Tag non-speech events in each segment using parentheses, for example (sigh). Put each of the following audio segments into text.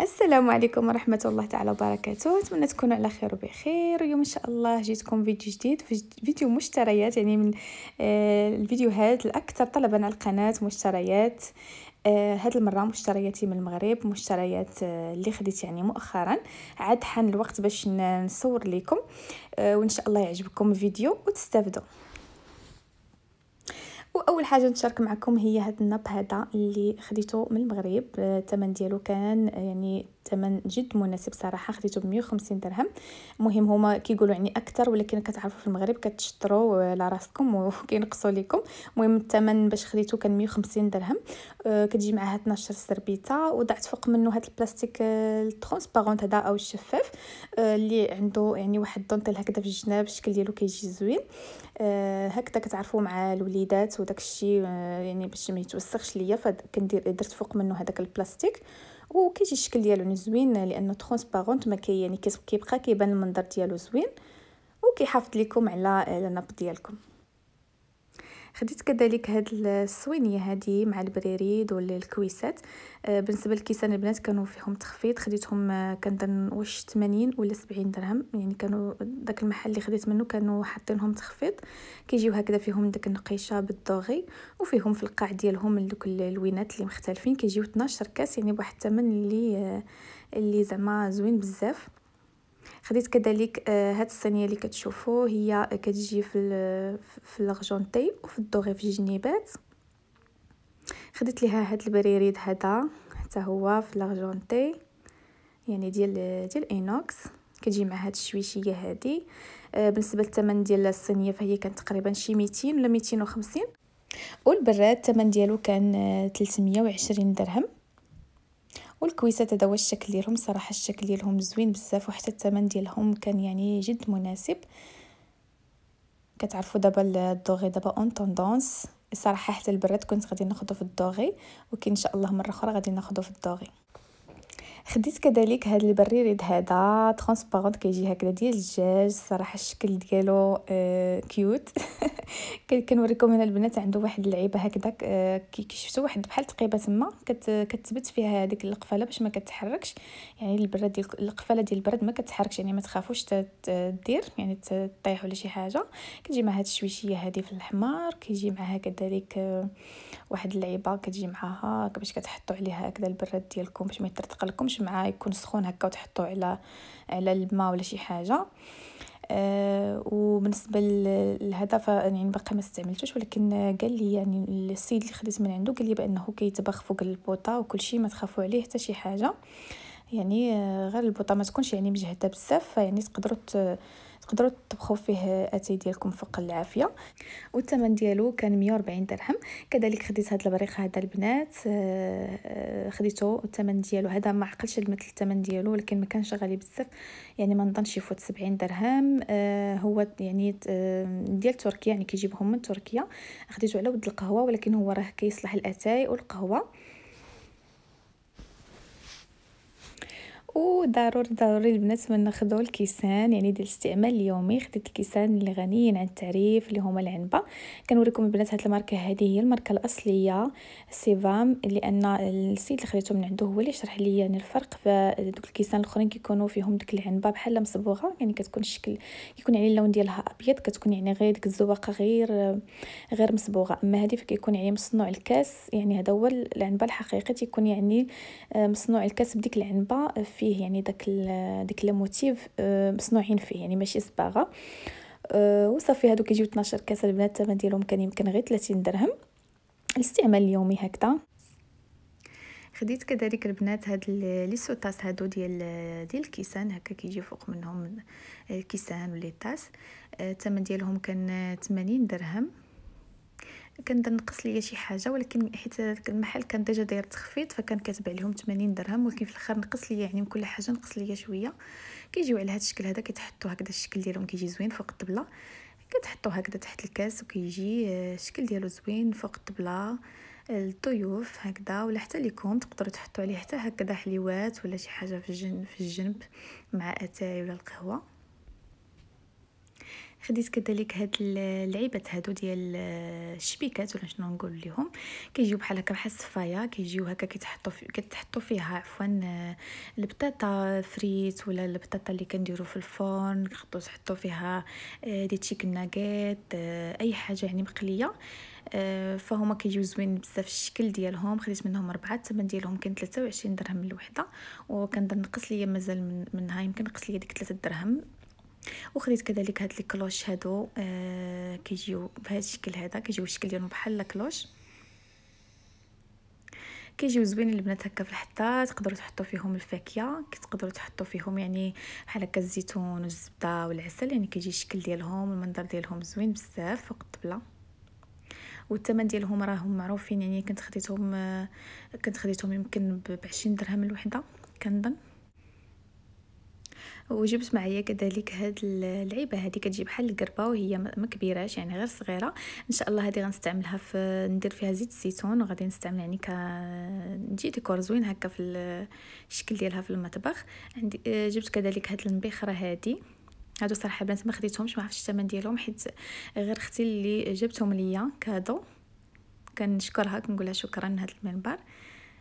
السلام عليكم ورحمه الله تعالى وبركاته نتمنى تكونوا على خير وبخير اليوم ان شاء الله جيتكم فيديو جديد فيديو مشتريات يعني من آه، الفيديوهات الاكثر طلبا على القناه مشتريات هاد آه، المره مشترياتي من المغرب مشتريات آه، اللي خديت يعني مؤخرا عاد حان الوقت باش نصور لكم وان شاء الله يعجبكم الفيديو وتستفدوا واول حاجه نشارك معكم هي هاد الناب هذا اللي خديته من المغرب آه، الثمن ديالو كان آه، يعني ثمن جد مناسب صراحه خديته ب 150 درهم المهم هما كيقولوا يعني اكثر ولكن كتعرفوا في المغرب كتشطروا (laughs) على راسكم (laughs) وكينقصوا لكم المهم الثمن باش خديته كان 150 درهم أه كتجي معها 12 سربيته وضعت فوق منه هذا البلاستيك آه، الترونسبارونت هذا او الشفاف أه اللي عنده يعني واحد الدونتيل هكذا في الجناب الشكل ديالو كيجي زوين أه هكذا كتعرفوا مع الوليدات وداك الشيء آه، يعني باش ما يتوسخش ليا فكندير درت فوق منه هذاك البلاستيك وكيجي الشكل ديالو يعني زوين لانه ترونسبارونت ما كي يعني كيبقى كيبان المنظر ديالو زوين وكيحافظ لكم على النبض ديالكم خديت كذلك هاد السوينيه هادي مع البريريد والكويسات الكويسات آه، بالنسبه للكيسان البنات كانوا فيهم تخفيض خديتهم آه، كنظن واش 80 ولا 70 درهم يعني كانوا داك المحل اللي خديت منه كانوا حاطينهم تخفيض كيجيو هكذا فيهم داك النقيشه بالضوغي وفيهم في القاع ديالهم دوك اللوينات اللي مختلفين كيجيو 12 كاس يعني بواحد الثمن اللي آه، اللي زعما زوين بزاف خديت كذلك آه، هاد الصينيه اللي كتشوفوا هي كتجي في في الغجونتي وفي الدوغي في الجنيبات خديت ليها هاد البريريد هذا حتى هو في الغجونتي يعني ديال ديال اينوكس كتجي مع هاد الشويشيه هادي آه، بالنسبه للثمن ديال الصينيه فهي كانت تقريبا شي 200 ولا 250 والبراد الثمن ديالو كان 320 آه، درهم والكويسات هذا هو الشكل ديالهم صراحه الشكل ديالهم زوين بزاف وحتى الثمن ديالهم كان يعني جد مناسب كتعرفوا دابا الدوغي دابا اون توندونس الصراحه حتى البرد كنت غادي ناخذه في الدوغي وكي ان شاء الله مره اخرى غادي ناخذه في الدوغي خديت كذلك هذا البريريد هذا ترانسبارونت كيجي هكذا ديال الدجاج الصراحه الشكل ديالو آه (laughs) كيوت كنوريكم هنا البنات عنده واحد اللعيبه هكذا آه، كي شفتوا واحد بحال تقيبه تما كتثبت فيها هذيك القفله باش ما كتحركش يعني البرد ديال القفله ديال البرد ما كتحركش يعني ما تخافوش تدير يعني تطيح ولا شي حاجه كتجي مع هاد الشويشيه هذه في الحمار كيجي معها كذلك آه، واحد اللعيبه كتجي معاها باش كتحطوا عليها هكذا البراد ديالكم باش ما يطرطق لكمش يكونش مع يكون سخون هكا وتحطو على على الماء ولا شي حاجه أه وبالنسبه لهذا يعني باقي ما استعملتوش ولكن قال لي يعني السيد اللي خديت من عنده قال لي بانه كيتبخ فوق البوطه وكل شيء ما تخافوا عليه حتى شي حاجه يعني آه، غير البوطه ما تكونش يعني مجهده بزاف يعني تقدروا تقدروا تطبخوا فيه اتاي ديالكم فوق العافيه والثمن ديالو كان 140 درهم كذلك خديت هذا البريق هذا البنات آه، آه، خديته الثمن ديالو هذا ما عقلش المثل الثمن ديالو ولكن ما كانش غالي بزاف يعني ما نظنش يفوت 70 درهم آه، هو يعني ديال تركيا يعني كيجيبهم من تركيا خديته على ود القهوه ولكن هو راه كيصلح الاتاي والقهوه وضروري ضروري البنات ما ناخذوا الكيسان يعني ديال الاستعمال اليومي خديت الكيسان اللي غنيين عن التعريف اللي هما العنبه كنوريكم البنات هاد الماركه هذه هي الماركه الاصليه سيفام لان السيد اللي خديته من عنده هو اللي شرح لي يعني الفرق فدوك الكيسان الاخرين كيكونوا فيهم ديك العنبه بحال مصبوغه يعني كتكون الشكل كيكون يعني اللون ديالها ابيض كتكون يعني غير ديك الزواقه غير غير مصبوغه اما هذه فكيكون يعني مصنوع الكاس يعني هذا هو العنبه الحقيقي تيكون يعني آه، مصنوع الكاس بديك العنبه في فيه يعني داك داك الموتيف آه، مصنوعين فيه يعني ماشي صباغه آه، وصافي هادو كيجيو 12 كاس البنات الثمن ديالهم كان يمكن غير 30 درهم الاستعمال اليومي هكذا خديت كذلك البنات هاد لي سوطاس هادو ديال ديال الكيسان هكا كيجي فوق منهم آه، الكيسان ولي طاس الثمن ديالهم كان 80 درهم كان نقص ليا شي حاجه ولكن حيت داك المحل كان ديجا داير تخفيض فكان كاتبع لهم 80 درهم ولكن في الاخر نقص ليا يعني من كل حاجه نقص ليا شويه كيجيو على هذا الشكل هذا كيتحطوا هكذا الشكل ديالهم كيجي زوين فوق الطبله كتحطوا هكذا تحت الكاس وكيجي آه، الشكل ديالو زوين فوق الطبله الضيوف هكذا ولا حتى ليكم تقدروا تحطوا عليه حتى هكذا حليوات ولا شي حاجه في الجنب في الجنب مع اتاي ولا القهوه خديت كذلك هاد اللعيبات هادو ديال آه، الشبيكات ولا شنو نقول لهم كيجيو بحال هكا بحال الصفايه كيجيو هكا كيتحطوا في كتحطو فيها عفوا آه، البطاطا فريت ولا البطاطا اللي كنديرو في الفرن كتحطو تحطو فيها آه، دي تشيكن ناغيت اي حاجه يعني مقليه فهما كيجيو زوين بزاف الشكل ديالهم خديت منهم اربعه الثمن ديالهم كان 23 درهم الوحده وكنظن نقص ليا مازال من منها يمكن نقص ليا ديك 3 درهم وخديت كذلك هاد لي كلوش هادو آه كيجيو بهذا الشكل هذا كيجيو الشكل ديالهم بحال لا كلوش كيجيو زوينين البنات هكا في الحطه تقدروا تحطوا فيهم الفاكهه كتقدروا تحطوا فيهم يعني بحال هكا الزيتون والزبده والعسل يعني كيجي الشكل ديالهم المنظر ديالهم زوين بزاف فوق الطبله والثمن ديالهم راهم معروفين يعني كنت خديتهم آه، كنت خديتهم يمكن ب 20 درهم الوحده كنظن وجبت معايا كذلك هاد اللعيبه هذه كتجي بحال القربه وهي ما كبيراش يعني غير صغيره ان شاء الله هذه غنستعملها في ندير فيها زيت الزيتون وغادي نستعمل يعني ك نجي ديكور زوين هكا في الشكل ديالها في المطبخ عندي آه، جبت كذلك هاد المبخره هذه هادو صراحه بنات ما خديتهمش ما عرفتش الثمن ديالهم حيت غير اختي اللي جبتهم ليا كادو كنشكرها كنقولها شكرا هاد المنبر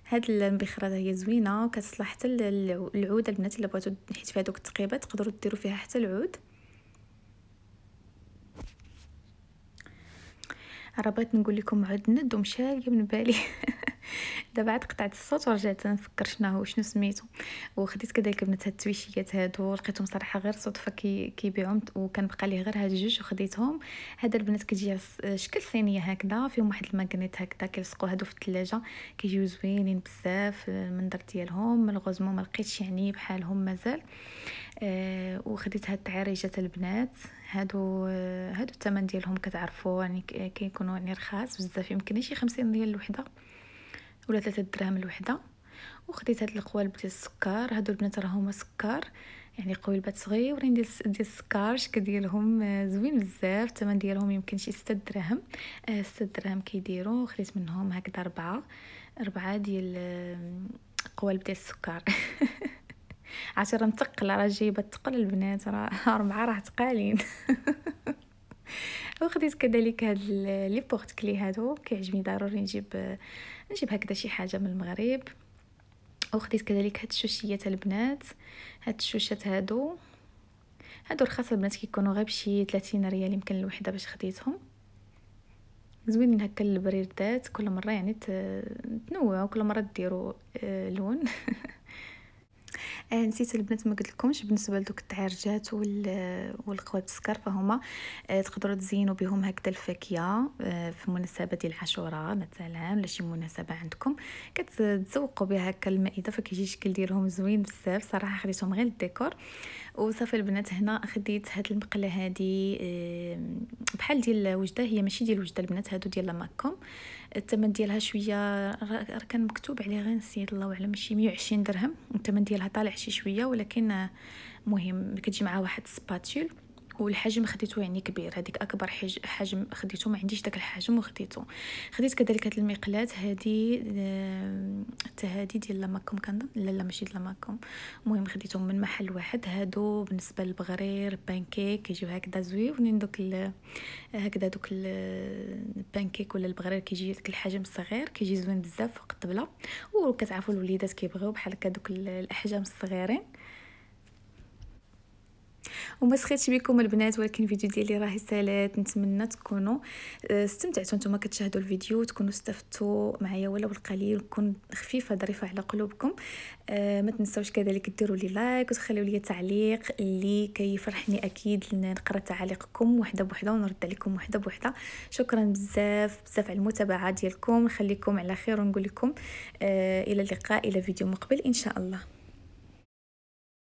هاد المبخرات هي زوينه وكتصلح حتى العود البنات الا بغيتو حيت فيها دوك التقيبات تقدروا ديروا فيها حتى العود راه بغيت نقول لكم عود ند ومشاريه من بالي (laughs) (laughs) دابا عاد قطعت الصوت ورجعت نفكر شناهو شنو سميتو وخديت كذلك بنت هاد التويشيات هادو لقيتهم صراحه غير صدفه كي كيبيعهم وكان بقى لي غير هاد جوج وخديتهم هاد البنات كتجي على آه، شكل صينيه هكذا فيهم واحد الماغنيت هكذا كيلصقوا هادو في الثلاجه كيجيو زوينين بزاف آه، المنظر ديالهم ملغوزمون ما لقيتش يعني بحالهم مازال آه وخديت هاد التعريجات البنات هادو آه، هادو الثمن ديالهم كتعرفوا يعني كيكونوا يعني رخاص بزاف يمكن شي 50 ريال الوحده ولا ثلاثة دراهم الوحدة وخديت هاد القوالب ديال السكر هادو البنات راه هما سكر يعني قوالبات صغيورين ديال ديال السكر شك ديالهم زوين بزاف الثمن ديالهم يمكن شي 6 دراهم 6 آه، دراهم كيديروا خديت منهم هكذا ربعة ربعة ديال قوالب ديال السكر (laughs) عشرة متقلة راه جايبة تقل البنات راه ربعة راه تقالين (laughs) وخديت كذلك هاد لي كلي هادو كيعجبني ضروري نجيب نجيب هكذا شي حاجه من المغرب وخديت كذلك هاد الشوشيات البنات هاد الشوشات هادو هادو رخاص البنات كيكونوا غير بشي 30 ريال يمكن الوحده باش خديتهم زوينين هكا البريردات كل مره يعني تنوعوا كل مره ديروا آه، لون (laughs) آه، نسيت البنات ما قلت لكمش بالنسبه لدوك التعرجات والقهوه السكر فهما آه، تقدروا تزينوا بهم هكذا الفاكهه آه، في مناسبه ديال عاشوراء مثلا ولا شي مناسبه عندكم كتزوقوا بها هكا المائده فكيجي الشكل ديالهم زوين بزاف صراحه خديتهم غير الديكور وصافي البنات هنا خديت هاد المقله هادي بحال ديال الوجده هي ماشي ديال الوجده البنات هادو ديال لاماكوم الثمن ديالها شويه راه كان مكتوب عليه غير نسيت الله اعلم شي 120 درهم الثمن ديالها طالع شي شويه ولكن آه، مهم كتجي معها واحد السباتول والحجم خديته يعني كبير هذيك اكبر حجم خديته ما عنديش داك الحجم وخديته خديت كذلك هاد المقلات هادي حتى آه، هادي ديال لاماكوم كنظن لا لا ماشي ديال لاماكم المهم خديتهم من محل واحد هادو بالنسبه للبغرير بانكيك كيجيو هكذا زويونين دوك هكذا دوك البانكيك ولا البغرير كيجي داك الحجم الصغير كيجي زوين بزاف فوق الطبله وكتعرفوا الوليدات كيبغيو بحال هكا دوك الاحجام الصغيرين وما سخيتش بكم البنات ولكن الفيديو ديالي راه سالات نتمنى تكونوا آه، استمتعتوا نتوما كتشاهدوا الفيديو تكونوا استفدتوا معايا ولو بالقليل تكون خفيفه ظريفه على قلوبكم آه، ما تنساوش كذلك ديروا لي لايك وتخليوا لي تعليق اللي كيفرحني اكيد نقرا تعاليقكم وحده بوحده ونرد عليكم وحده بوحده شكرا بزاف بزاف على المتابعه ديالكم نخليكم على خير ونقول لكم آه، الى اللقاء الى فيديو مقبل ان شاء الله